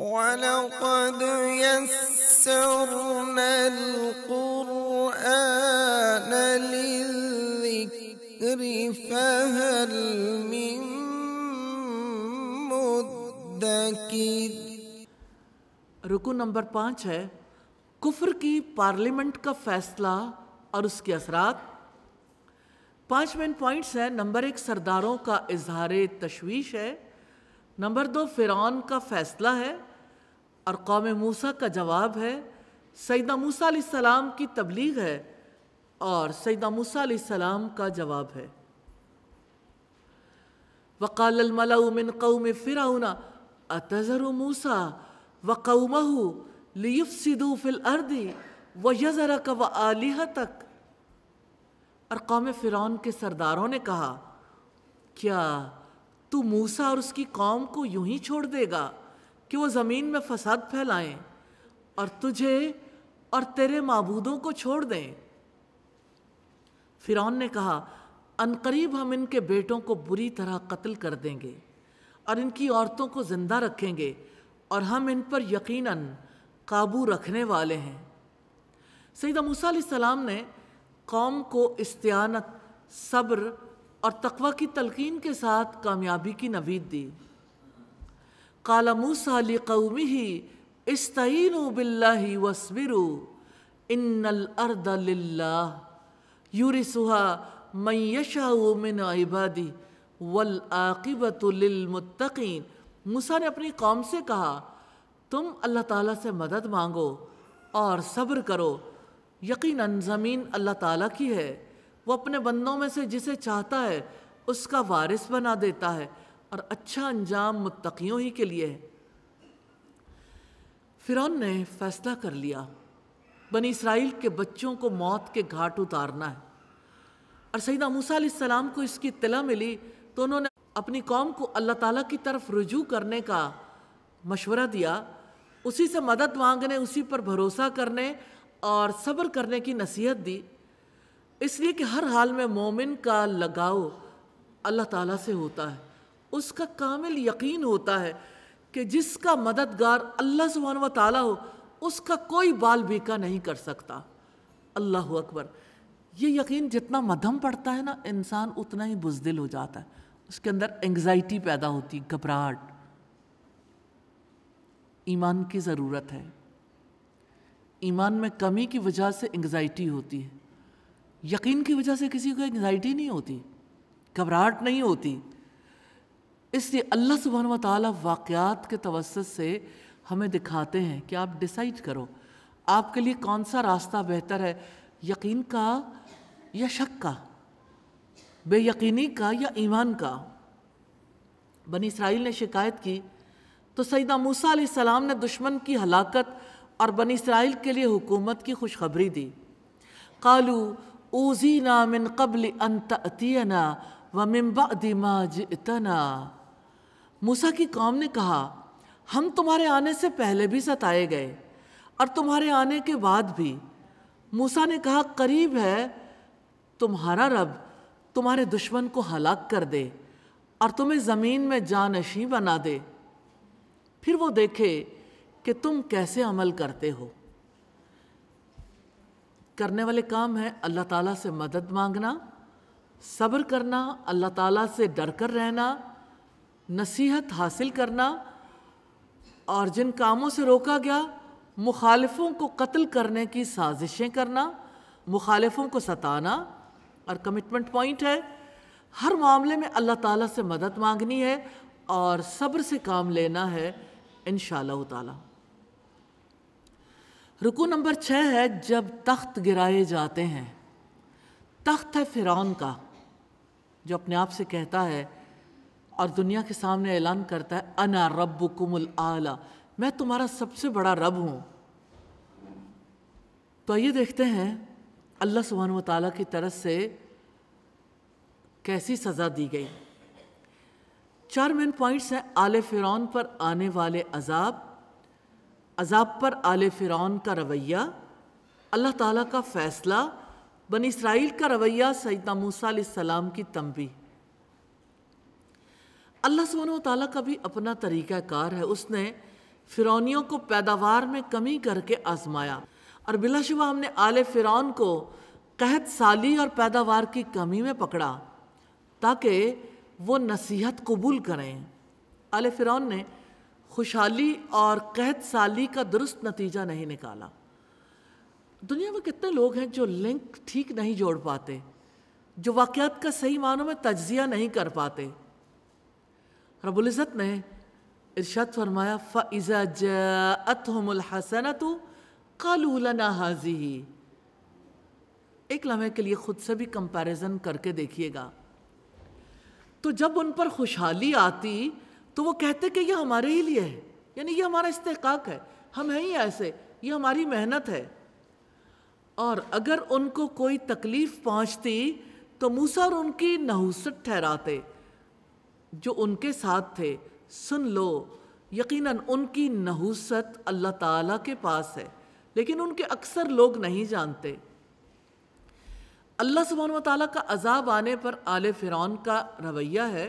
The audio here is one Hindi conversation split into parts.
ولقد يسرنا القرآن للذكر فهل من रुकू नंबर पांच है कुफर की पार्लियामेंट का फैसला और उसके असरात पांच मेन पॉइंट्स हैं नंबर एक सरदारों का इजहार तशवीश है नंबर दो फ़िरौन का फैसला है और कौम मूसा का जवाब है सईदा मूसा सलाम की तबलीग है और सईदा मूसा सलाम का जवाब है वकालमलाउमिन कौम फ़िरना अतज़र मूसा व कौमहू लियफ सिदू फिल अर्दी व यजर का व आलिहा तक और कौम फ़िरौन के सरदारों ने कहा क्या तू मूसा और उसकी कौम को यूं ही छोड़ देगा कि वो ज़मीन में फसाद फैलाएं और तुझे और तेरे मबूदों को छोड़ दें फ़िरौन ने कहा अनकरीब हम इनके बेटों को बुरी तरह कत्ल कर देंगे और इनकी औरतों को ज़िंदा रखेंगे और हम इन पर यकीनन काबू रखने वाले हैं सईद मूसा सलाम ने कौम को इस्तियानत सब्र और तकवा की तलकीन के साथ कामयाबी की नवीद दी काला मूसा लिकौमी ही इस्तीन बिल्ला वसबिरु इन्नल अर्द लिल्ला यूरिसुहा मैयशा मिन इबादी वल आकिबत मुत्तकीन मूसा ने अपनी कौम से कहा तुम अल्लाह ताला से मदद मांगो और सब्र करो यकीन ज़मीन अल्लाह ताला की है वो अपने बंदों में से जिसे चाहता है उसका वारिस बना देता है और अच्छा अंजाम मुतकीयों ही के लिए है फ़िरौन ने फैसला कर लिया बनी इसराइल के बच्चों को मौत के घाट उतारना है और सईदा मूसा सलाम को इसकी इतला मिली तो उन्होंने अपनी कौम को अल्लाह ताला की तरफ रुजू करने का मशवरा दिया उसी से मदद मांगने उसी पर भरोसा करने और सब्र करने की नसीहत दी इसलिए कि हर हाल में मोमिन का लगाव अल्लाह ताला से होता है उसका कामिल यकीन होता है कि जिसका मददगार अल्लाह सुबहान व ताली हो उसका कोई बाल बीका नहीं कर सकता अल्लाह अकबर ये यकीन जितना मध्यम पड़ता है ना इंसान उतना ही बुजदिल हो जाता है उसके अंदर एंग्जाइटी पैदा होती घबराहट ईमान की ज़रूरत है ईमान में कमी की वजह से एंग्जाइटी होती है यकीन की वजह से किसी को एंग्जाइटी नहीं होती घबराहट नहीं होती इसलिए अल्लाह सुबहान ताली वाक़ात के तवसत से हमें दिखाते हैं कि आप डिसाइड करो आपके लिए कौन सा रास्ता बेहतर है यकीन का या शक का बेयकीनी का या ईमान का बनी इसराइल ने शिकायत की तो सईदा मूसा सलाम ने दुश्मन की हलाकत और बनी इसराइल के लिए हुकूमत की खुशखबरी दी कालू ऊजी ना मिन कबल अंत ततियना व मिम्बा दिमाज इतना मूसा की कौम ने कहा हम तुम्हारे आने से पहले भी सताए गए और तुम्हारे आने के बाद भी मूसा ने कहा करीब है तुम्हारा रब तुम्हारे दुश्मन को हलाक कर दे और तुम्हें ज़मीन में जानशी बना दे फिर वो देखे कि तुम कैसे अमल करते हो करने वाले काम है अल्लाह ताला से मदद मांगना सब्र करना अल्लाह ताला से डर कर रहना नसीहत हासिल करना और जिन कामों से रोका गया मुखालफों को कत्ल करने की साजिशें करना मुखालफों को सताना और कमिटमेंट पॉइंट है हर मामले में अल्लाह ताला से मदद मांगनी है और सब्र से काम लेना है इन ताला रुकू नंबर छः है जब तख्त गिराए जाते हैं तख्त है फ़िरौन का जो अपने आप से कहता है और दुनिया के सामने ऐलान करता है अना रब कुमल आला मैं तुम्हारा सबसे बड़ा रब हूँ तो आइए देखते हैं अल्लाह सुबहान ताली की तरफ से कैसी सज़ा दी गई चार मेन पॉइंट्स हैं आले फिर पर आने वाले अजाब अजाब पर आले फिर का रवैया अल्लाह ताला का फ़ैसला बन इसराइल का रवैया सईदा मूसा सलाम की तंबी अल्लाह सुबह ताली का भी अपना तरीक़ाकार है उसने फ़िरौनियों को पैदावार में कमी करके आजमाया और बिलाशुबा हमने आल फ़िरौन को कहत साली और पैदावार की कमी में पकड़ा ताकि वो नसीहत कबूल करें आल फ़िरौन ने खुशहाली और कहत साली का दुरुस्त नतीजा नहीं निकाला दुनिया में कितने लोग हैं जो लिंक ठीक नहीं जोड़ पाते जो वाक़ का सही मानों में तजिया नहीं कर पाते रबुलज़त ने इरशाद फरमाया फ़ाइज़ा जतहमलहसन तो कालूलना हाजी ही एक लम्हे के लिए ख़ुद से भी कंपैरिजन करके देखिएगा तो जब उन पर खुशहाली आती तो वो कहते कि ये हमारे ही लिए है यानी ये हमारा इस्तेकाक है हम हैं ही ऐसे ये हमारी मेहनत है और अगर उनको कोई तकलीफ़ पहुँचती तो मूसा और उनकी नहुसत ठहराते जो उनके साथ थे सुन लो यकीनन उनकी नहूसत अल्लाह ताला के पास है लेकिन उनके अक्सर लोग नहीं जानते अल्लाह सुबहान ताली का अजाब आने पर आले फ़िरौन का रवैया है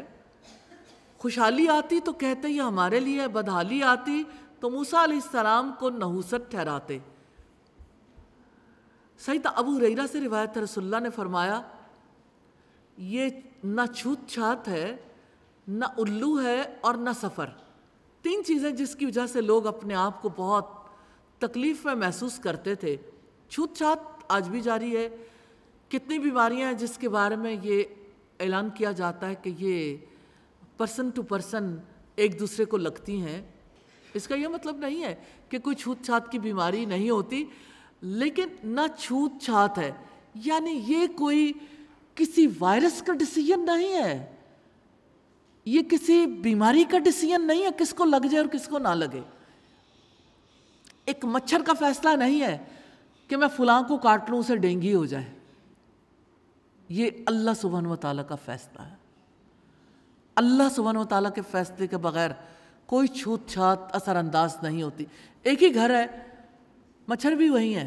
खुशहाली आती तो कहते ये हमारे लिए बदहाली आती तो मूसा सलाम को नहूसत ठहराते सईद अबू रैरा से रिवायत रसुल्ला ने फरमाया ये ना छूत छात है ना उल्लू है और न सफ़र तीन चीज़ें जिसकी वजह से लोग अपने आप को बहुत तकलीफ़ में महसूस करते थे छूत छात आज भी जारी है कितनी बीमारियां हैं जिसके बारे में ये ऐलान किया जाता है कि ये पर्सन टू पर्सन एक दूसरे को लगती हैं इसका यह मतलब नहीं है कि कोई छूत छात की बीमारी नहीं होती लेकिन ना छात है यानी ये कोई किसी वायरस का डिसीजन नहीं है ये किसी बीमारी का डिसीजन नहीं है किसको लग जाए और किसको ना लगे एक मच्छर का फैसला नहीं है कि मैं फुलां को काट लूं उसे डेंगी हो जाए ये अल्लाह सुबहान व का फैसला है अल्लाह सुबहान व के फैसले के बगैर कोई छूत छात असरअंदाज नहीं होती एक ही घर है मच्छर भी वही है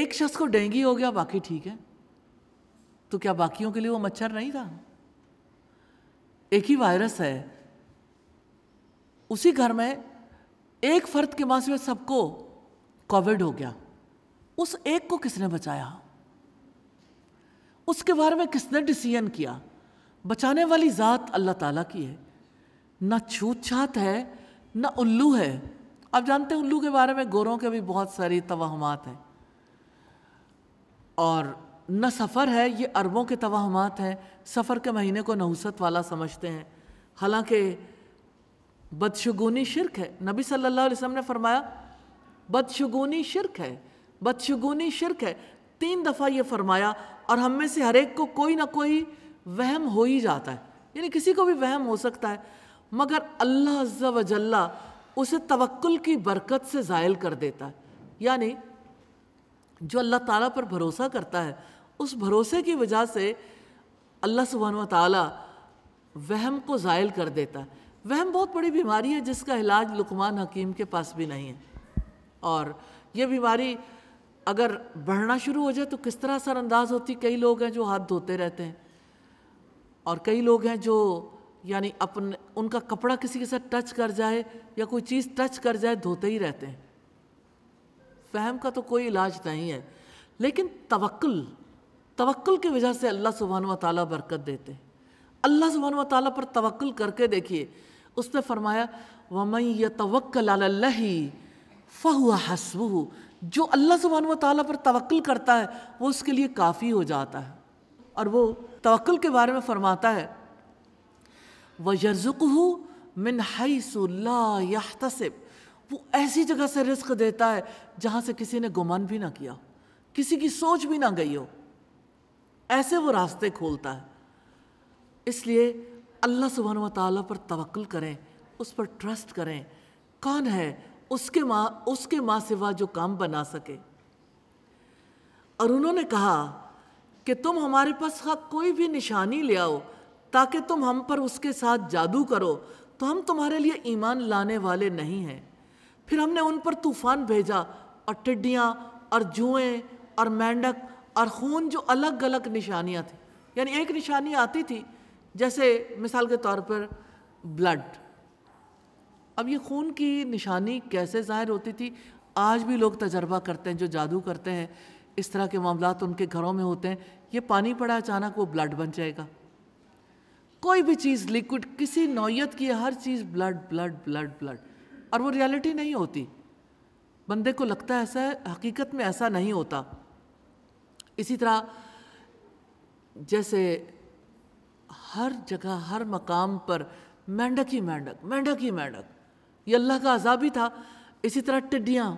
एक शख्स को डेंगी हो गया बाकी ठीक है तो क्या बाकियों के लिए वो मच्छर नहीं था एक ही वायरस है उसी घर में एक फर्द के मास में सबको कोविड हो गया उस एक को किसने बचाया उसके बारे में किसने डिसीजन किया बचाने वाली ज़ात अल्लाह ताला की है ना छूत छात है ना उल्लू है आप जानते हैं उल्लू के बारे में गोरों के भी बहुत सारी तोहमात हैं और न सफ़र है ये अरबों के तोहमात हैं सफ़र के महीने को नहुसत वाला समझते हैं हालांकि बदशगुनी शिरक है नबी सल्लल्लाहु अलैहि वसल्लम ने फरमाया बदशगुनी शिरक है बदशगुनी शिरक है तीन दफ़ा ये फरमाया और हम में से हर एक को कोई ना कोई वहम हो ही जाता है यानी किसी को भी वहम हो सकता है मगर अल्लाह वजल्ला उसे तवक्ल की बरकत से ज़ायल कर देता है यानी जो अल्लाह ताला पर भरोसा करता है उस भरोसे की वजह से अल्लाह सुबहान ताली वहम को ज़ायल कर देता है वहम बहुत बड़ी बीमारी है जिसका इलाज लुकमान हकीम के पास भी नहीं है और ये बीमारी अगर बढ़ना शुरू हो जाए तो किस तरह असरअंदाज होती कई लोग हैं जो हाथ धोते रहते हैं और कई लोग हैं जो यानी अपन उनका कपड़ा किसी के साथ टच कर जाए या कोई चीज़ टच कर जाए धोते ही रहते हैं फहम का तो कोई इलाज नहीं है लेकिन तवक्ल तवक्ल की वजह से अल्लाह सुबहान व ताली बरकत देते अल्लाह सुबहान व ताली पर तवक्ल करके देखिए उसने फरमाया वमई य तवक्ल फ़ुआ हसबू जो अल्लाह सुबहान व ताली पर तवक्ल करता है वो उसके लिए काफ़ी हो जाता है और वो तवक्ल के बारे में फरमाता है व यर्जुक मिन हई सुल्ला तसिब वो ऐसी जगह से रिस्क देता है जहां से किसी ने गुमान भी ना किया किसी की सोच भी ना गई हो ऐसे वो रास्ते खोलता है इसलिए अल्लाह सुबहान ताली पर तवक्ल करें उस पर ट्रस्ट करें कौन है उसके माँ उसके माँ सिवा जो काम बना सके और उन्होंने कहा कि तुम हमारे पास हाँ कोई भी निशानी ले आओ ताकि तुम हम पर उसके साथ जादू करो तो हम तुम्हारे लिए ईमान लाने वाले नहीं हैं फिर हमने उन पर तूफ़ान भेजा और टिड्डियाँ और जुएँ और मेंढक और खून जो अलग अलग निशानियाँ थी यानी एक निशानी आती थी जैसे मिसाल के तौर पर ब्लड अब ये खून की निशानी कैसे ज़ाहिर होती थी आज भी लोग तजर्बा करते हैं जो जादू करते हैं इस तरह के मामला उनके घरों में होते हैं ये पानी पड़ा अचानक वो ब्लड बन जाएगा कोई भी चीज़ लिक्विड किसी नौीयत की हर चीज़ ब्लड ब्लड ब्लड ब्लड और वो रियलिटी नहीं होती बंदे को लगता है ऐसा है हकीकत में ऐसा नहीं होता इसी तरह जैसे हर जगह हर मकाम पर मेंढक ही मेंढक मेंढक ही मेंढक ये अल्लाह का अजाब ही था इसी तरह टिड्डियाँ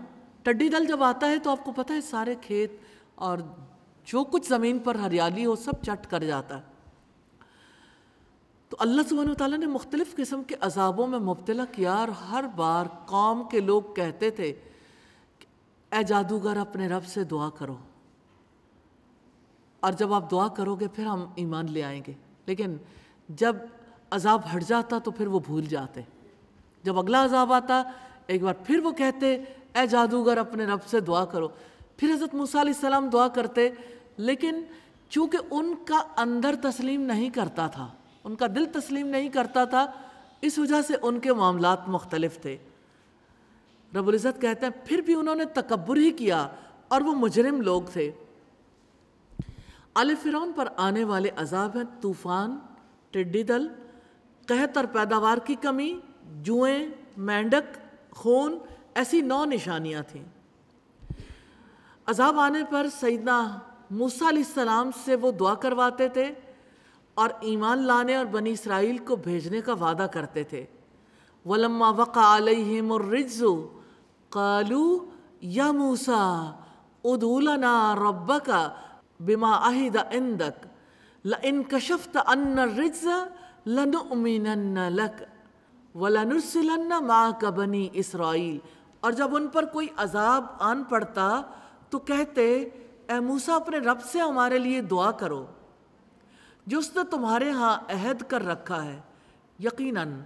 टिड्डी दल जब आता है तो आपको पता है सारे खेत और जो कुछ ज़मीन पर हरियाली हो सब चट कर जाता है तो अल्लाह सुबहान तला ने मुख्तलिफ़ किस्म के अजाबों में मुबतला किया और हर बार कौम के लोग कहते थे ए जादूगर अपने रब से दुआ करो और जब आप दुआ करोगे फिर हम ईमान ले आएंगे लेकिन जब अजाब हट जाता तो फिर वो भूल जाते जब अगला अजाब आता एक बार फिर वो कहते ए जादूगर अपने रब से दुआ करो फिर हज़रत मूसा दुआ करते लेकिन चूँकि उनका अंदर तस्लीम नहीं करता था उनका दिल तस्लीम नहीं करता था इस वजह से उनके मामला मुख्तलफ थे रबुल्ज़त कहते हैं फिर भी उन्होंने तकबर ही किया और वह मुजरम लोग थे आल फिर पर आने वाले अजाब हैं तूफ़ान टिड्डी दल कहत और पैदावार की कमी जुएँ मेंढक खून ऐसी नौ निशानियाँ थीं अजाब आने पर सैदना मूसा सलाम से वो दुआ करवाते थे और ईमान लाने और बनी इसराइल को भेजने का वादा करते थे वलम्मा वक़ाल आलम कालू या मूसा उदूलना रब्ब का बिमा आहिद इंदक ल इन कशफ्त अन्न रिज लन लक वलनुसलन माँ का बनी इसराइल और जब उन पर कोई अजाब आन पड़ता तो कहते ए मूसा अपने रब से हमारे लिए दुआ करो जो उसने तुम्हारे यहाँ अहद कर रखा है यकीनन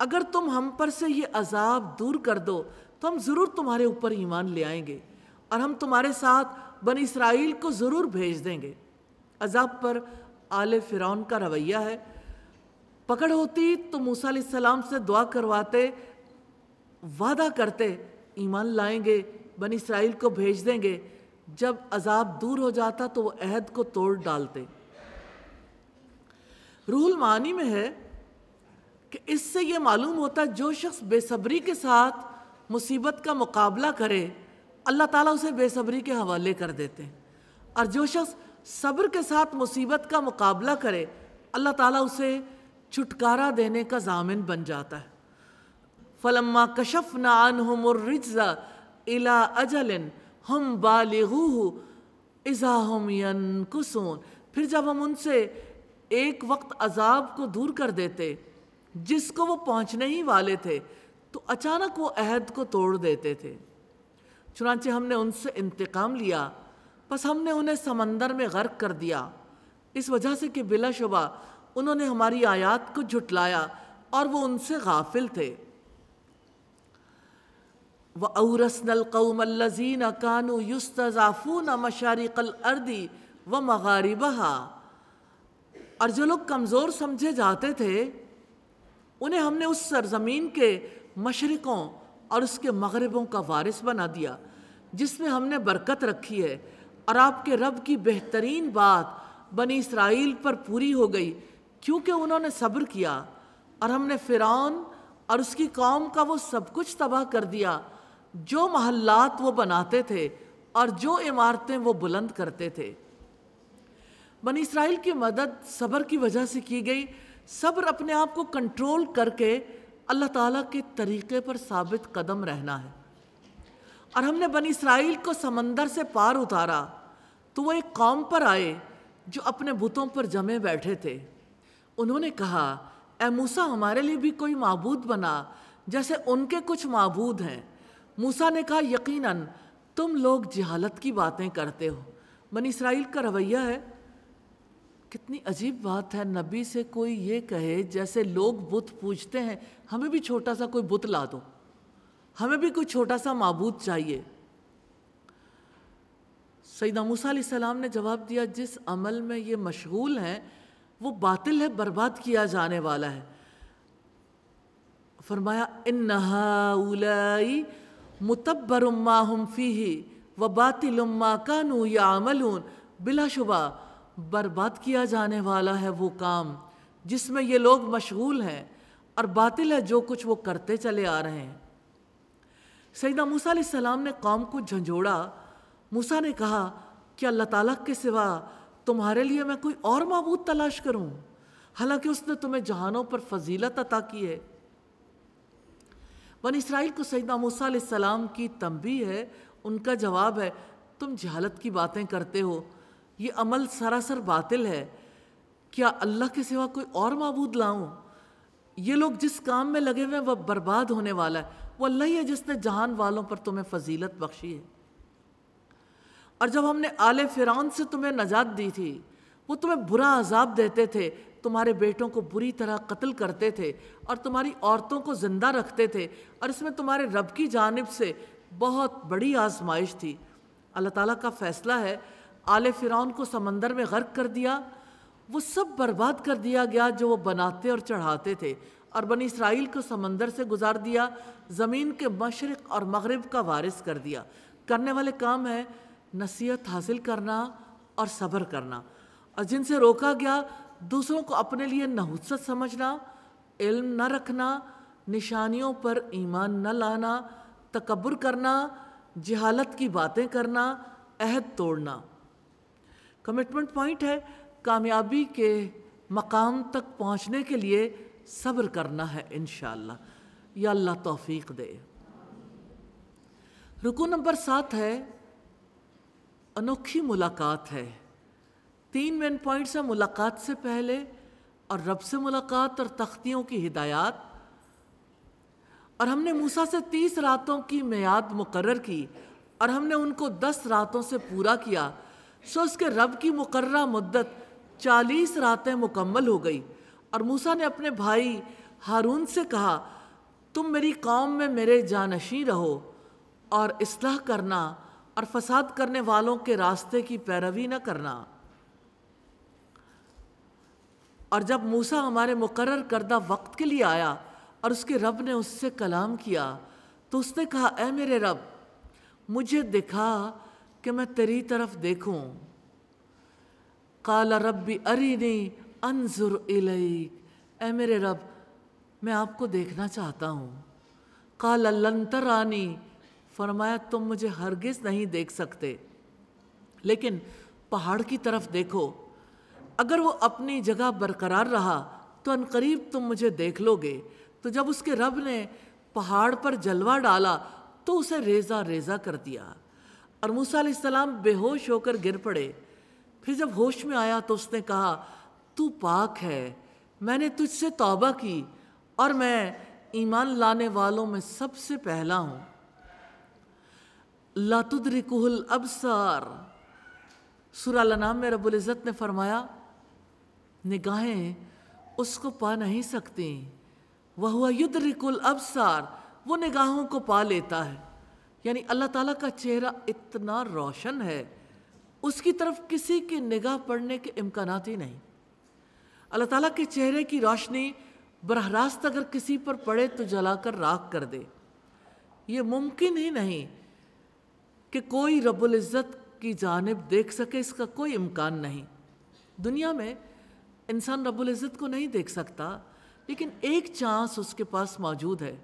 अगर तुम हम पर से ये अजाब दूर कर दो तो हम ज़रूर तुम्हारे ऊपर ईमान ले आएंगे और हम तुम्हारे साथ बन इसराइल को ज़रूर भेज देंगे अजाब पर आल फ़िरौन का रवैया है पकड़ होती तो मूसा सलाम से दुआ करवाते वादा करते ईमान लाएंगे बन इसराइल को भेज देंगे जब अजाब दूर हो जाता तो वो अहद को तोड़ डालते रूहुल मानी में है कि इससे ये मालूम होता है जो शख्स बेसब्री के साथ मुसीबत का मुकाबला करे अल्लाह ताला उसे बेसब्री के हवाले कर देते हैं और जो शख्स सब्र के साथ मुसीबत का मुकाबला करे अल्लाह ताला उसे छुटकारा देने का जामिन बन जाता है फलम्मा कशफ नान हमरिजा इला अजलिन हम बालिगू इज़ा हम यन फिर जब हम उनसे एक वक्त अजाब को दूर कर देते जिसको वो पहुंचने ही वाले थे तो अचानक वो अहद को तोड़ देते थे चुनाचे हमने उनसे इंतकाम लिया बस हमने उन्हें समंदर में गर्क कर दिया इस वजह से कि बिलाशुबा उन्होंने हमारी आयात को झुटलाया और वो उनसे गाफिल थे व औरसनल कौम लजीन कानू न मशारिकल अर्दी व मगारिबहा और जो लोग कमज़ोर समझे जाते थे उन्हें हमने उस सरजमीन के मशरक़ों और उसके मगरबों का वारिस बना दिया जिसमें हमने बरकत रखी है और आपके रब की बेहतरीन बात बनी इसराइल पर पूरी हो गई क्योंकि उन्होंने सब्र किया और हमने फ़िरौन और उसकी कौम का वो सब कुछ तबाह कर दिया जो महल्लात वो बनाते थे और जो इमारतें वो बुलंद करते थे बन इसराइल की मदद सब्र की वजह से की गई सब्र अपने आप को कंट्रोल करके अल्लाह ताला के तरीक़े पर साबित कदम रहना है और हमने बन इसराइल को समंदर से पार उतारा तो वो एक कौम पर आए जो अपने बुतों पर जमे बैठे थे उन्होंने कहा ए मूसा हमारे लिए भी कोई मबूद बना जैसे उनके कुछ मबूद हैं मूसा ने कहा यकीनन तुम लोग जहालत की बातें करते हो बन इसराइल का रवैया है कितनी अजीब बात है नबी से कोई ये कहे जैसे लोग बुत पूछते हैं हमें भी छोटा सा कोई बुत ला दो हमें भी कोई छोटा सा मबूद चाहिए सईद मूसा सलाम ने जवाब दिया जिस अमल में ये मशगूल हैं वो बातिल है बर्बाद किया जाने वाला है फरमाया इन नहाई मुतब्बर उम्मा हम फ़ी ही व बातिल उम्मा कानू या अमलून बिलाशुबा बर्बाद किया जाने वाला है वो काम जिसमें ये लोग मशगूल हैं और बातिल है जो कुछ वो करते चले आ रहे हैं सैदा मूसा सलाम ने कौम को झंझोड़ा मूसा ने कहा कि अल्लाह ताला के सिवा तुम्हारे लिए मैं कोई और मबूद तलाश करूं हालांकि उसने तुम्हें जहानों पर फजीलत अता की है वन इसराइल को सैदा मूसा सलाम की तंबी है उनका जवाब है तुम जहालत की बातें करते हो ये अमल सरासर बातिल है क्या अल्लाह के सिवा कोई और मबूद लाऊं ये लोग जिस काम में लगे हुए हैं वह बर्बाद होने वाला है वो अल्लाह ही है जिसने जहान वालों पर तुम्हें फजीलत बख्शी है और जब हमने आले फिरौन से तुम्हें नजात दी थी वो तुम्हें बुरा अजाब देते थे तुम्हारे बेटों को बुरी तरह कत्ल करते थे और तुम्हारी औरतों को ज़िंदा रखते थे और इसमें तुम्हारे रब की जानब से बहुत बड़ी आजमाइश थी अल्लाह ताला का फ़ैसला है आले फ़िरौन को समंदर में गर्क कर दिया वो सब बर्बाद कर दिया गया जो वो बनाते और चढ़ाते थे और बनी इसराइल को समंदर से गुजार दिया ज़मीन के मशरक़ और मगरब का वारिस कर दिया करने वाले काम है नसीहत हासिल करना और सब्र करना और जिनसे रोका गया दूसरों को अपने लिए नहुसत समझना इल्म न रखना निशानियों पर ईमान न लाना तकबर करना जहालत की बातें करना अहद तोड़ना कमिटमेंट पॉइंट है कामयाबी के मकाम तक पहुँचने के लिए सब्र करना है इन या अल्लाह तौफीक दे रुको नंबर सात है अनोखी मुलाकात है तीन मेन पॉइंट्स हैं मुलाकात से पहले और रब से मुलाकात और तख्तियों की हिदायत और हमने मूसा से तीस रातों की मैयाद मुकर की और हमने उनको दस रातों से पूरा किया सो उसके रब की मुकर मुद्दत चालीस रातें मुकम्मल हो गई और मूसा ने अपने भाई हारून से कहा तुम मेरी कौम में मेरे जानशी रहो और इसलाह करना और फसाद करने वालों के रास्ते की पैरवी न करना और जब मूसा हमारे मुकर करदा वक्त के लिए आया और उसके रब ने उससे कलाम किया तो उसने कहा ए मेरे रब मुझे दिखा कि मैं तेरी तरफ देखूं काला रब्बी अरी नहीं अनजुर ए मेरे रब मैं आपको देखना चाहता हूँ काला लंतर आनी फरमाया तुम मुझे हरगिज़ नहीं देख सकते लेकिन पहाड़ की तरफ देखो अगर वो अपनी जगह बरकरार रहा तो अनकरीब तुम मुझे देख लोगे तो जब उसके रब ने पहाड़ पर जलवा डाला तो उसे रेजा रेजा कर दिया और मूसा सलाम बेहोश होकर गिर पड़े फिर जब होश में आया तो उसने कहा तू पाक है मैंने तुझसे तौबा की और मैं ईमान लाने वालों में सबसे पहला हूँ लातुद्रिकुहल अबसार नाम में रबुल्ज़त ने फरमाया निगाहें उसको पा नहीं सकती वह हुआ युद्ध रिकुल अबसार वो निगाहों को पा लेता है यानी अल्लाह ताला का चेहरा इतना रोशन है उसकी तरफ किसी की निगाह पड़ने के इम्कान ही नहीं अल्लाह ताला के चेहरे की रोशनी बरह रास्त अगर किसी पर पड़े तो जलाकर राख कर दे ये मुमकिन ही नहीं कि कोई रबुल्ज़त की जानब देख सके इसका कोई इम्कान नहीं दुनिया में इंसान रबुल्ज़त को नहीं देख सकता लेकिन एक चांस उसके पास मौजूद है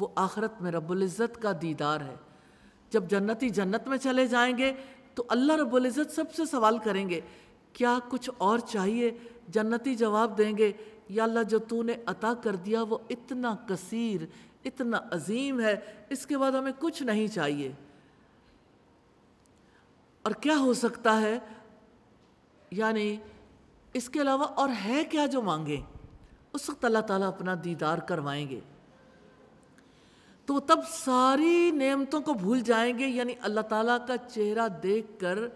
वो आखरत में रबुल्ज़त का दीदार है जब जन्नती जन्नत में चले जाएंगे तो अल्लाह रबुल्ज़त सबसे सवाल करेंगे क्या कुछ और चाहिए जन्नती जवाब देंगे या अल्लाह जो तूने अता कर दिया वो इतना कसीर इतना अजीम है इसके बाद हमें कुछ नहीं चाहिए और क्या हो सकता है यानी इसके अलावा और है क्या जो मांगे उस वक्त अल्लाह ताला अपना दीदार करवाएंगे तो तब सारी नेमतों को भूल जाएंगे यानी अल्लाह ताला का चेहरा देखकर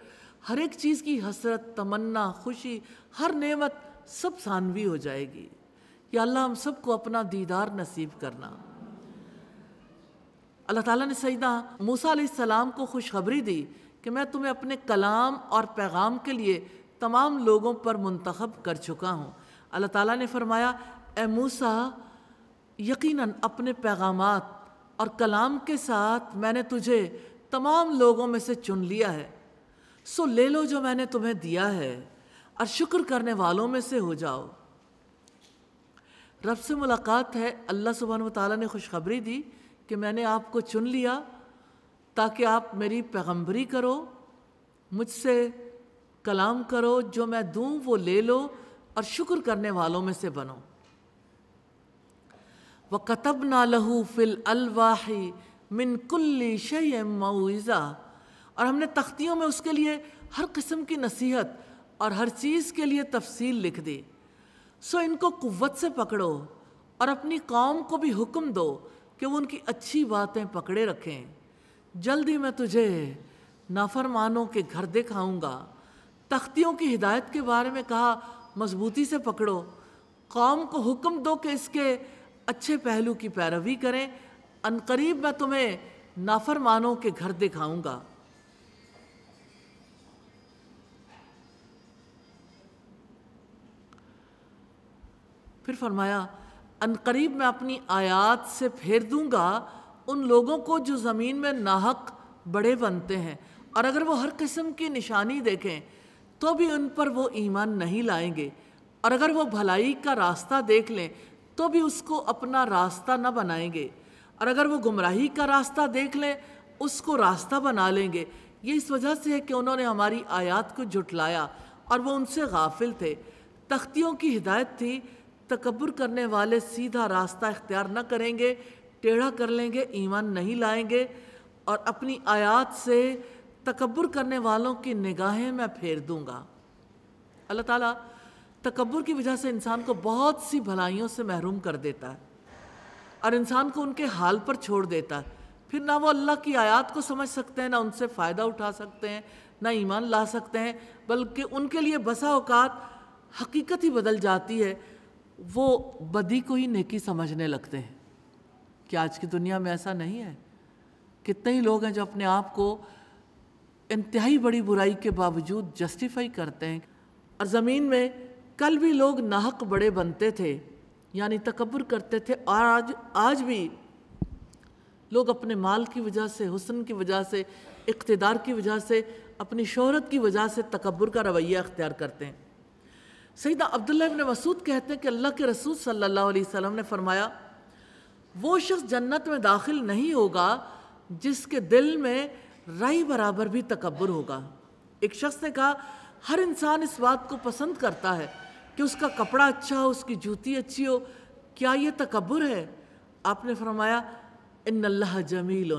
हर एक चीज़ की हसरत तमन्ना खुशी हर नेमत सब सानवी हो जाएगी या अल्लाह हम सबको अपना दीदार नसीब करना अल्लाह ताला ने सईदा मूसा सलाम को खुशखबरी दी कि मैं तुम्हें अपने कलाम और पैगाम के लिए तमाम लोगों पर मुंतखब कर चुका हूँ अल्लाह ताला ने फरमाया ए मूसा यकीनन अपने पैगामात और कलाम के साथ मैंने तुझे तमाम लोगों में से चुन लिया है सो ले लो जो मैंने तुम्हें दिया है और शुक्र करने वालों में से हो जाओ रब से मुलाकात है अल्लाह सुबहान ताली ने खुशखबरी दी कि मैंने आपको चुन लिया ताकि आप मेरी पैगम्बरी करो मुझसे कलाम करो जो मैं दूँ वो ले लो और शुक्र करने वालों में से बनो व ना लहू फिल अलवाही मिन कुल्ली शय मऊज़ा और हमने तख्तियों में उसके लिए हर किस्म की नसीहत और हर चीज़ के लिए तफसील लिख दी सो इनको कुवत से पकड़ो और अपनी कौम को भी हुक्म दो कि वो उनकी अच्छी बातें पकड़े रखें जल्दी मैं तुझे नाफरमानों के घर दिखाऊंगा तख्तियों की हिदायत के बारे में कहा मजबूती से पकड़ो कौम को हुक्म दो कि इसके अच्छे पहलू की पैरवी करें अनकरीब मैं तुम्हें नाफरमानों के घर दिखाऊंगा फिर फरमाया अनकरीब मैं अपनी आयात से फेर दूंगा उन लोगों को जो ज़मीन में नाहक बड़े बनते हैं और अगर वो हर किस्म की निशानी देखें तो भी उन पर वो ईमान नहीं लाएंगे और अगर वो भलाई का रास्ता देख लें तो भी उसको अपना रास्ता ना बनाएंगे और अगर वो गुमराही का रास्ता देख लें उसको रास्ता बना लेंगे ये इस वजह से है कि उन्होंने हमारी आयात को जुटलाया और वो उनसे गाफिल थे तख्तियों की हिदायत थी तकबर करने वाले सीधा रास्ता इख्तियार न करेंगे टेढ़ा कर लेंगे ईमान नहीं लाएंगे और अपनी आयात से तकबर करने वालों की निगाहें मैं फेर दूँगा अल्लाह ताला तकबर की वजह से इंसान को बहुत सी भलाइयों से महरूम कर देता है और इंसान को उनके हाल पर छोड़ देता है फिर ना वो अल्लाह की आयत को समझ सकते हैं ना उनसे फ़ायदा उठा सकते हैं ना ईमान ला सकते हैं बल्कि उनके लिए बसा अवकात हकीकत ही बदल जाती है वो बदी को ही नेकी समझने लगते हैं कि आज की दुनिया में ऐसा नहीं है कितने ही लोग हैं जो अपने आप को इंतहाई बड़ी बुराई के बावजूद जस्टिफाई करते हैं और ज़मीन में कल भी लोग नाहक बड़े बनते थे यानी तकबर करते थे और आज आज भी लोग अपने माल की वजह से हुसन की वजह से इकतदार की वजह से अपनी शहरत की वजह से तकबर का रवैया अख्तियार करते हैं सईदा अब्दुल्ला इबन मसूद कहते हैं कि अल्लाह के रसूल सल्लल्लाहु अलैहि वसल्लम ने फरमाया वो शख्स जन्नत में दाखिल नहीं होगा जिसके दिल में राई बराबर भी तकबर होगा एक शख्स ने कहा हर इंसान इस बात को पसंद करता है कि उसका कपड़ा अच्छा हो उसकी जूती अच्छी हो क्या ये तकबर है आपने फरमाया इन अल्लाह जमील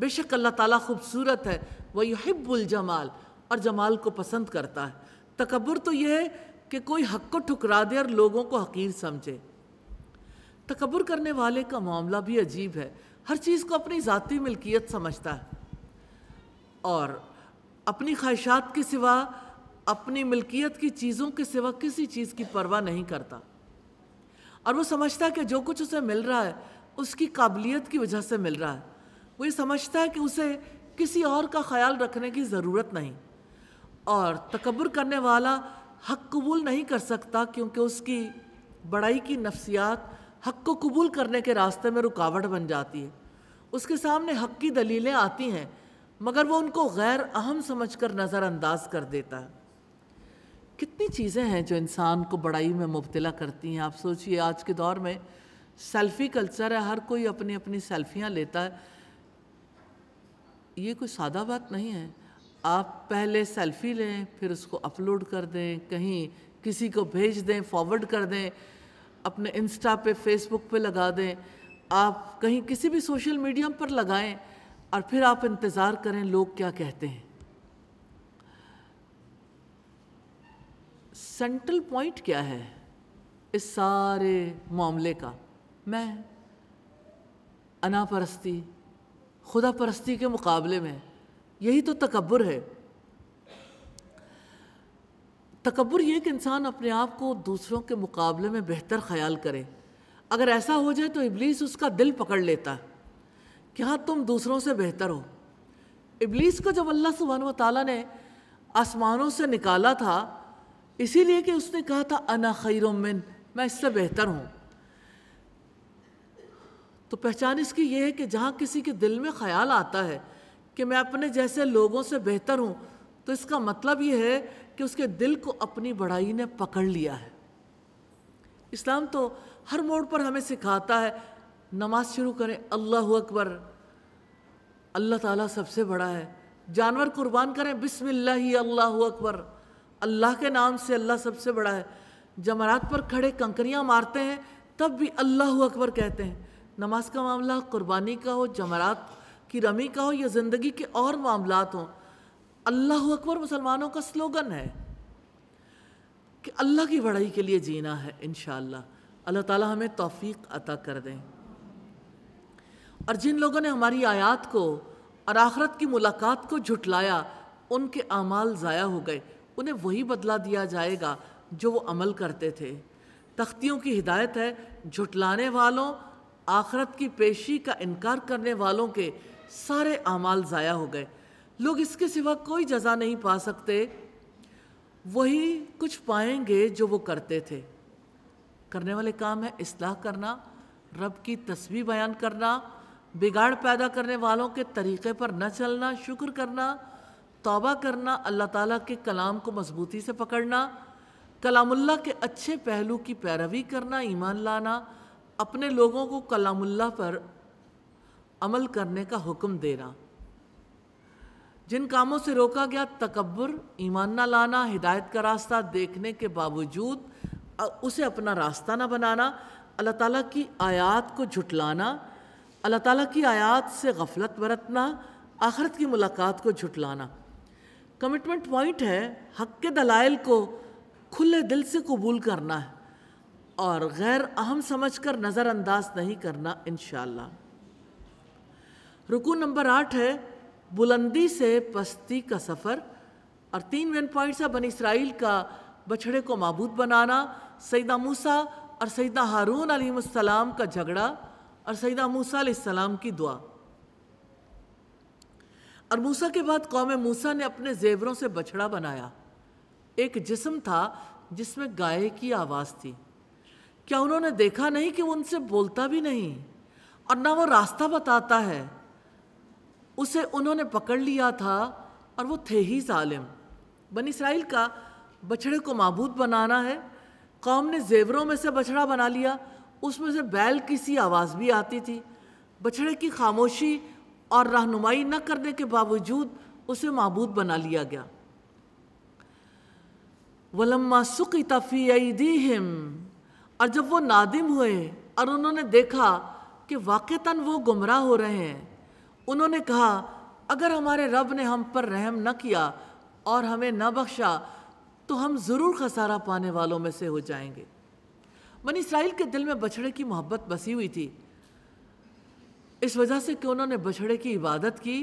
बेशक अल्लाह ताला खूबसूरत है वह हिब्बुल जमाल और जमाल को पसंद करता है तकबर तो यह है कि कोई हक को ठुकरा दे और लोगों को हकीर समझे तकबर करने वाले का मामला भी अजीब है हर चीज़ को अपनी ज़ाती मिल्कियत समझता है और अपनी ख्वाहिशात के सिवा अपनी मिल्कियत की चीज़ों के सिवा किसी चीज़ की परवाह नहीं करता और वो समझता है कि जो कुछ उसे मिल रहा है उसकी काबिलियत की वजह से मिल रहा है वो ये समझता है कि उसे किसी और का ख्याल रखने की ज़रूरत नहीं और तकबर करने वाला हक कबूल नहीं कर सकता क्योंकि उसकी बड़ाई की नफ्सियात हक को कबूल करने के रास्ते में रुकावट बन जाती है उसके सामने हक की दलीलें आती हैं मगर वो उनको गैर अहम समझकर नज़रअंदाज कर देता है कितनी चीज़ें हैं जो इंसान को बड़ाई में मुबतला करती हैं आप सोचिए आज के दौर में सेल्फ़ी कल्चर है हर कोई अपनी अपनी सेल्फियाँ लेता है ये कोई सादा बात नहीं है आप पहले सेल्फ़ी लें फिर उसको अपलोड कर दें कहीं किसी को भेज दें फॉरवर्ड कर दें अपने इंस्टा पे फेसबुक पे लगा दें आप कहीं किसी भी सोशल मीडिया पर लगाएं और फिर आप इंतज़ार करें लोग क्या कहते हैं सेंट्रल पॉइंट क्या है इस सारे मामले का मैं अना परस्ती खुदा परस्ती के मुकाबले में यही तो तकबर है तकबर यह कि इंसान अपने आप को दूसरों के मुकाबले में बेहतर ख्याल करे अगर ऐसा हो जाए तो इबलीस उसका दिल पकड़ लेता है कि हाँ तुम दूसरों से बेहतर हो इबलीस को जब अल्लाह सुबहान वाली ने आसमानों से निकाला था इसीलिए कि उसने कहा था अना मिन मैं इससे बेहतर हूँ तो पहचान इसकी यह है कि जहाँ किसी के दिल में ख्याल आता है कि मैं अपने जैसे लोगों से बेहतर हूँ तो इसका मतलब ये है कि उसके दिल को अपनी बड़ाई ने पकड़ लिया है इस्लाम तो हर मोड़ पर हमें सिखाता है नमाज शुरू करें अल्लाह अकबर अल्लाह ताला सबसे बड़ा है जानवर कुर्बान करें बिस्मिल्लाह अल्लाह अकबर अल्लाह के नाम से अल्लाह सबसे बड़ा है जमरात पर खड़े कंकरियाँ मारते हैं तब भी अल्लाह अकबर कहते हैं नमाज का मामला कुर्बानी का हो जमरात की रमी का हो या ज़िंदगी के और मामला हों अल्लाह अकबर मुसलमानों का स्लोगन है कि अल्लाह की बड़ाई के लिए जीना है इन अल्लाह ताला हमें तोफ़ी अता कर दें और जिन लोगों ने हमारी आयात को और आखरत की मुलाकात को झुटलाया उनके अमाल ज़ाया हो गए उन्हें वही बदला दिया जाएगा जो वो अमल करते थे तख्तियों की हिदायत है झुटलाने वालों आखरत की पेशी का इनकार करने वालों के सारे अमाल ज़ाया हो गए लोग इसके सिवा कोई जजा नहीं पा सकते वही कुछ पाएंगे जो वो करते थे करने वाले काम है इसलाह करना रब की तस्वीर बयान करना बिगाड़ पैदा करने वालों के तरीक़े पर न चलना शुक्र करना तोबा करना अल्लाह ताला के कलाम को मजबूती से पकड़ना कलामुल्ला के अच्छे पहलू की पैरवी करना ईमान लाना अपने लोगों को कलामुल्ला पर अमल करने का हुक्म देना जिन कामों से रोका गया तकबर ईमान ना लाना हिदायत का रास्ता देखने के बावजूद उसे अपना रास्ता ना बनाना अल्लाह ताला की आयत को झुटलाना अल्लाह ताला की आयत से गफलत बरतना आखरत की मुलाकात को झुटलाना कमिटमेंट पॉइंट है हक के दलाइल को खुले दिल से कबूल करना है और गैर अहम समझ कर नज़रअंदाज नहीं करना इन रुकू नंबर आठ है बुलंदी से पस्ती का सफ़र और तीन मेन पॉइंट्स है बन इसराइल का बछड़े को मबूत बनाना सईदा मूसा और सईदा हारून अलीम का झगड़ा और सईदा मूसा की दुआ और मूसा के बाद कौम मूसा ने अपने जेवरों से बछड़ा बनाया एक जिस्म था जिसमें गाय की आवाज़ थी क्या उन्होंने देखा नहीं कि वो उनसे बोलता भी नहीं और ना वो रास्ता बताता है उसे उन्होंने पकड़ लिया था और वो थे ही ालिम बन इसराइल का बछड़े को मबूद बनाना है कौम ने जेवरों में से बछड़ा बना लिया उसमें से बैल की सी आवाज़ भी आती थी बछड़े की खामोशी और रहनुमाई न करने के बावजूद उसे मबूद बना लिया गया वलम्मा सुख तफ़ी हिम और जब वो नादिम हुए और उन्होंने देखा कि वाक़ता वो गुमराह हो रहे हैं उन्होंने कहा अगर हमारे रब ने हम पर रहम न किया और हमें न बख्शा तो हम ज़रूर खसारा पाने वालों में से हो जाएंगे मनी इसराइल के दिल में बछड़े की मोहब्बत बसी हुई थी इस वजह से कि उन्होंने बछड़े की इबादत की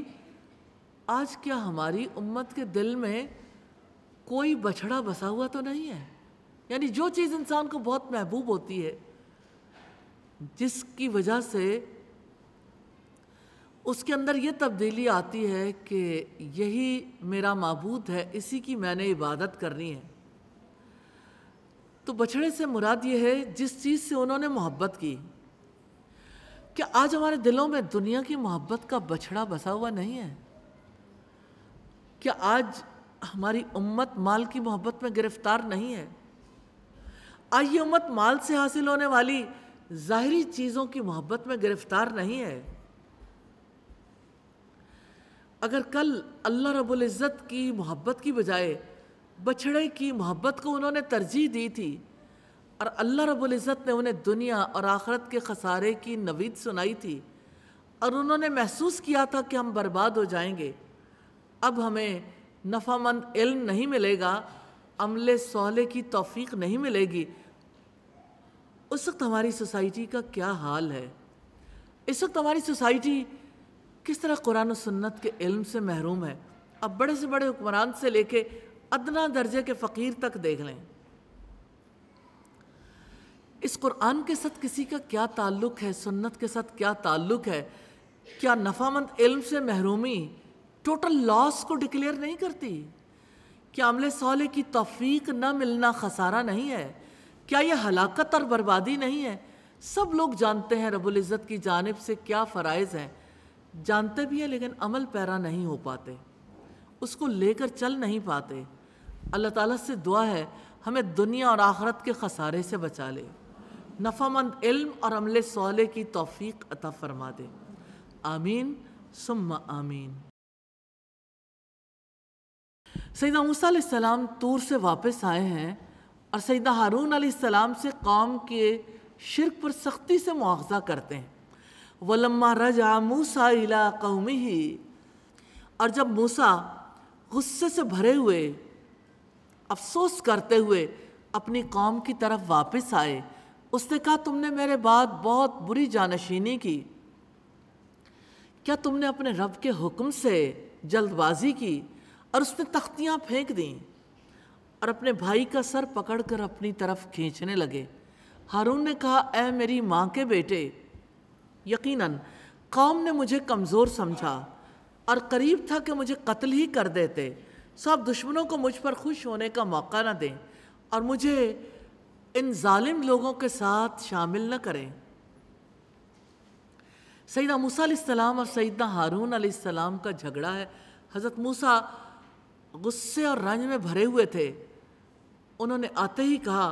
आज क्या हमारी उम्मत के दिल में कोई बछड़ा बसा हुआ तो नहीं है यानी जो चीज़ इंसान को बहुत महबूब होती है जिसकी वजह से उसके अंदर ये तब्दीली आती है कि यही मेरा मबूद है इसी की मैंने इबादत करनी है तो बछड़े से मुराद ये है जिस चीज़ से उन्होंने मोहब्बत की कि आज हमारे दिलों में दुनिया की मोहब्बत का बछड़ा बसा हुआ नहीं है क्या आज हमारी उम्मत माल की मोहब्बत में गिरफ्तार नहीं है आज ये उम्मत माल से हासिल होने वाली ज़ाहरी चीज़ों की मोहब्बत में गिरफ्तार नहीं है अगर कल अल्लाह रबुल्ज़त की मोहब्बत की बजाय बछड़े की मोहब्बत को उन्होंने तरजीह दी थी और अल्लाह रबुल्ज़त ने उन्हें दुनिया और आखरत के खसारे की नवीद सुनाई थी और उन्होंने महसूस किया था कि हम बर्बाद हो जाएंगे अब हमें नफ़ामंद इल्म नहीं मिलेगा अमले सोले की तोफ़ी नहीं मिलेगी उस वक्त हमारी सोसाइटी का क्या हाल है इस वक्त हमारी सोसाइटी किस तरह कुरान सुन्नत के इल्म से महरूम है अब बड़े से बड़े हुक्मरान से लेके अदना दर्जे के फ़कीर तक देख लें इस कुरान के साथ किसी का क्या ताल्लुक़ है सुन्नत के साथ क्या ताल्लुक़ है क्या नफामंद इल्म से महरूमी टोटल लॉस को डिक्लेयर नहीं करती क्या अमल सौले की तोफ़ीक न मिलना खसारा नहीं है क्या यह हलाकत और बर्बादी नहीं है सब लोग जानते हैं रबुल्ज़त की जानब से क्या फ़राइज हैं जानते भी हैं लेकिन अमल पैरा नहीं हो पाते उसको लेकर चल नहीं पाते अल्लाह ताला से दुआ है हमें दुनिया और आखरत के खसारे से बचा ले नफामंद इल्म और अमले सोले की तौफीक अता फरमा दे आमीन सुम्मा आमीन सैदा मूसम तूर से वापस आए हैं और सैदा हारून सलाम से कौम के शिरक पर सख्ती से मुआवजा करते हैं वलम्मा रजा मूसा इला कौमी ही और जब मूसा गुस्से से भरे हुए अफसोस करते हुए अपनी कौम की तरफ वापस आए उसने कहा तुमने मेरे बाद बहुत बुरी जानशीनी की क्या तुमने अपने रब के हुक्म से जल्दबाजी की और उसने तख्तियाँ फेंक दी और अपने भाई का सर पकड़कर अपनी तरफ खींचने लगे हारून ने कहा ऐ मेरी माँ के बेटे यकीनन कौम ने मुझे कमज़ोर समझा और करीब था कि मुझे कत्ल ही कर देते सब दुश्मनों को मुझ पर खुश होने का मौका ना दें और मुझे इन जालिम लोगों के साथ शामिल न करें सईदा मूसा और सईदा हारून आसमाम का झगड़ा है हज़रत मूसा गुस्से और रंज में भरे हुए थे उन्होंने आते ही कहा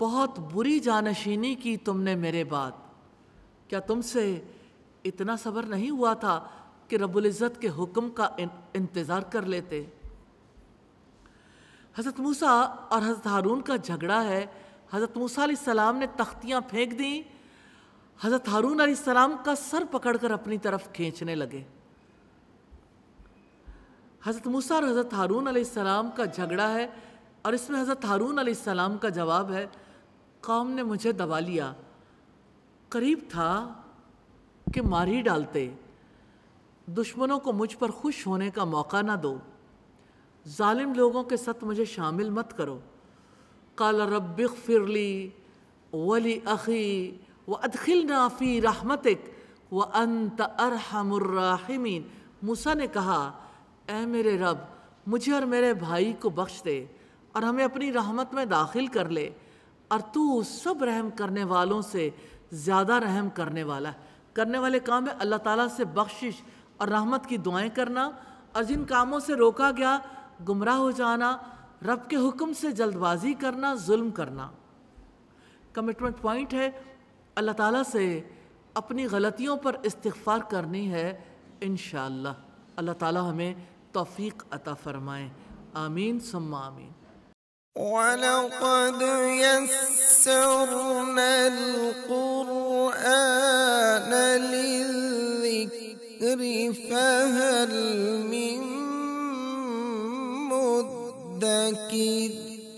बहुत बुरी जानशीनी की तुमने मेरे बाद क्या तुमसे इतना सब्र नहीं हुआ था कि रबुल्ज़त के हुक्म का इंतज़ार कर लेते हज़रत मूसा और हज़रत हारून का झगड़ा है हज़रत मूसा सलाम ने तख्तियाँ फेंक दी हज़रत हारून सलाम का सर पकड़कर अपनी तरफ खींचने लगे हज़रत मूसा और हज़रत हारून सलाम का झगड़ा है और इसमें हज़रत हारून सलाम का जवाब है कौम ने मुझे दबा लिया करीब था कि मार ही डालते दुश्मनों को मुझ पर खुश होने का मौका ना दो जालिम लोगों के साथ मुझे शामिल मत करो قال رب اغفر لي ولأخي वदखिलना फ़ी रहमतिक व अंत अरहमर्राहिमीन मूसा ने कहा ए मेरे रब मुझे और मेरे भाई को बख्श दे और हमें अपनी रहमत में दाखिल कर ले और तू सब रहम करने वालों से ज़्यादा रहम करने वाला है करने वाले काम है अल्लाह ताला से बख्शिश और रहमत की दुआएं करना और जिन कामों से रोका गया गुमराह हो जाना रब के हुक्म से जल्दबाजी करना जुल्म करना कमिटमेंट पॉइंट है अल्लाह ताला से अपनी गलतियों पर इस्तफ़ार करनी है इन अल्लाह ताला हमें तौफीक अता फरमाए आमीन सम्मा आमीन ولقد يسرنا القرآن للذكر فهل من مدكر مدكر